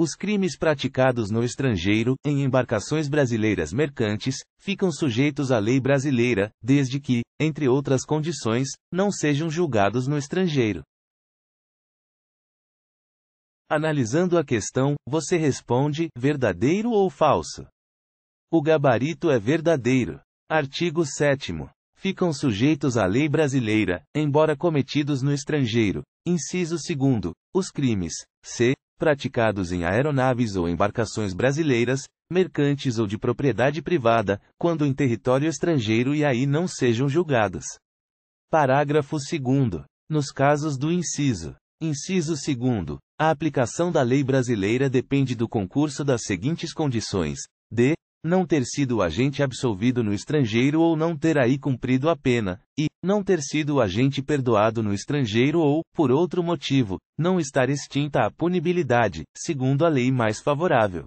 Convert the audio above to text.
Os crimes praticados no estrangeiro, em embarcações brasileiras mercantes, ficam sujeitos à lei brasileira, desde que, entre outras condições, não sejam julgados no estrangeiro. Analisando a questão, você responde: verdadeiro ou falso? O gabarito é verdadeiro. Artigo 7. Ficam sujeitos à lei brasileira, embora cometidos no estrangeiro. Inciso 2. Os crimes, c, praticados em aeronaves ou embarcações brasileiras, mercantes ou de propriedade privada, quando em território estrangeiro e aí não sejam julgadas. Parágrafo 2. Nos casos do inciso. Inciso 2. A aplicação da lei brasileira depende do concurso das seguintes condições: d não ter sido agente absolvido no estrangeiro ou não ter aí cumprido a pena, e, não ter sido agente perdoado no estrangeiro ou, por outro motivo, não estar extinta a punibilidade, segundo a lei mais favorável.